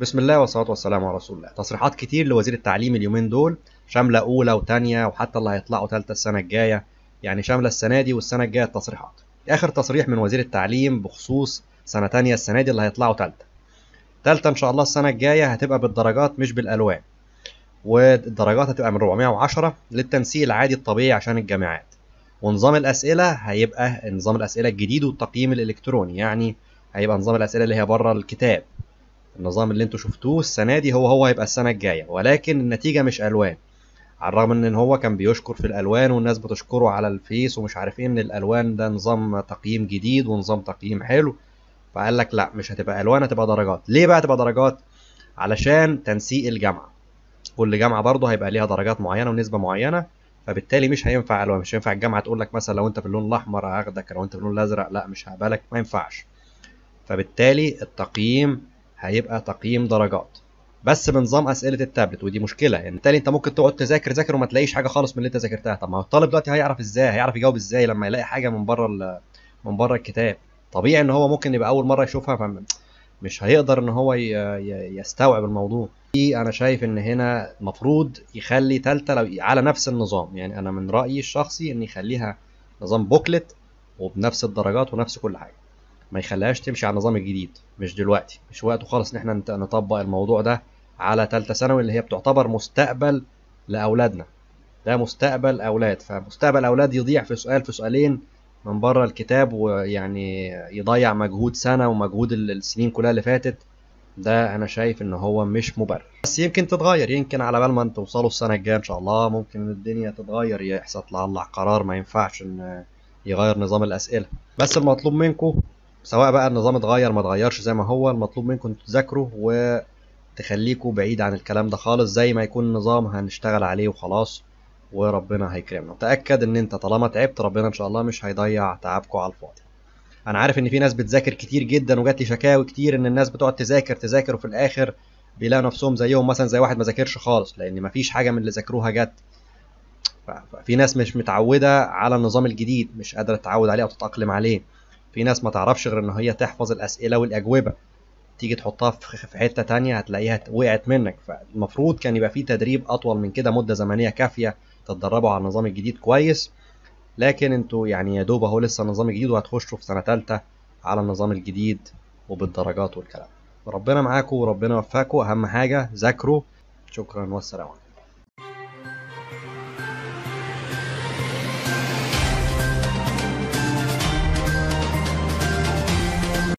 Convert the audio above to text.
بسم الله والصلاة والسلام على رسول الله تصريحات كتير لوزير التعليم اليومين دول شاملة أولى وثانيه وحتى اللي هيطلعوا ثالثه السنة الجاية يعني شاملة السنة دي والسنة الجاية التصريحات آخر تصريح من وزير التعليم بخصوص سنة تانية السنة دي اللي هيطلعوا ثالثه ثالثه إن شاء الله السنة الجاية هتبقى بالدرجات مش بالألوان والدرجات هتبقى من 410 للتنسيق العادي الطبيعي عشان الجامعات ونظام الأسئلة هيبقى نظام الأسئلة الجديد والتقييم الإلكتروني يعني هيبقى نظام الأسئلة اللي هي بره الكتاب النظام اللي انتوا شفتوه السنه دي هو هو هيبقى السنه الجايه ولكن النتيجه مش الوان على الرغم ان هو كان بيشكر في الالوان والناس بتشكره على الفيس ومش عارف ايه ان الالوان ده نظام تقييم جديد ونظام تقييم حلو فقال لك لا مش هتبقى الوان هتبقى درجات ليه بقى تبقى درجات علشان تنسيق الجامعه كل جامعه برضه هيبقى ليها درجات معينه ونسبه معينه فبالتالي مش هينفع الوان مش هينفع الجامعه تقول لك مثلا لو انت في اللون الاحمر هاخدك لو انت في اللون الازرق لا مش هقبلك ما ينفعش فبالتالي التقييم هيبقى تقييم درجات بس بنظام اسئله التابلت ودي مشكله يعني بالتالي انت ممكن تقعد تذاكر ذاكر وما تلاقيش حاجه خالص من اللي انت ذاكرتها طب ما هو الطالب دلوقتي هيعرف ازاي هيعرف يجاوب ازاي لما يلاقي حاجه من بره من بره الكتاب طبيعي ان هو ممكن يبقى اول مره يشوفها مش هيقدر ان هو يستوعب الموضوع دي انا شايف ان هنا المفروض يخلي ثالثه لو على نفس النظام يعني انا من رايي الشخصي ان يخليها نظام بوكلت وبنفس الدرجات ونفس كل حاجه ما يخليهاش تمشي على النظام الجديد مش دلوقتي مش وقته خالص ان احنا نطبق الموضوع ده على ثالثه ثانوي اللي هي بتعتبر مستقبل لاولادنا ده مستقبل اولاد فمستقبل اولاد يضيع في سؤال في سؤالين من بره الكتاب ويعني يضيع مجهود سنه ومجهود السنين كلها اللي فاتت ده انا شايف ان هو مش مبرر بس يمكن تتغير يمكن على بال ما توصلوا السنه الجايه ان شاء الله ممكن الدنيا تتغير يحصل الله قرار ما ينفعش ان يغير نظام الاسئله بس المطلوب منكم سواء بقى النظام اتغير ما اتغيرش زي ما هو المطلوب منكم تذاكروا وتخليكوا بعيد عن الكلام ده خالص زي ما يكون نظام هنشتغل عليه وخلاص وربنا هيكرمنا تأكد ان انت طالما تعبت ربنا ان شاء الله مش هيضيع تعبكم على الفاضي انا عارف ان في ناس بتذاكر كتير جدا وجات لي شكاوي كتير ان الناس بتقعد تذاكر تذاكر وفي الاخر بيلاقوا نفسهم زيهم مثلا زي واحد ما ذاكرش خالص لان مفيش حاجه من اللي ذاكروها جت ففي ناس مش متعوده على النظام الجديد مش قادره تتعود عليه او تتاقلم عليه في ناس ما تعرفش غير ان هي تحفظ الاسئله والاجوبه تيجي تحطها في حته تانية هتلاقيها وقعت منك فالمفروض كان يبقى في تدريب اطول من كده مده زمنيه كافيه تتدربوا على النظام الجديد كويس لكن انتوا يعني يا دوب اهو لسه النظام الجديد وهتخشوا في سنه ثالثه على النظام الجديد وبالدرجات والكلام ربنا معاكم وربنا يوفقكم اهم حاجه ذاكروا شكرا والسلام عليكم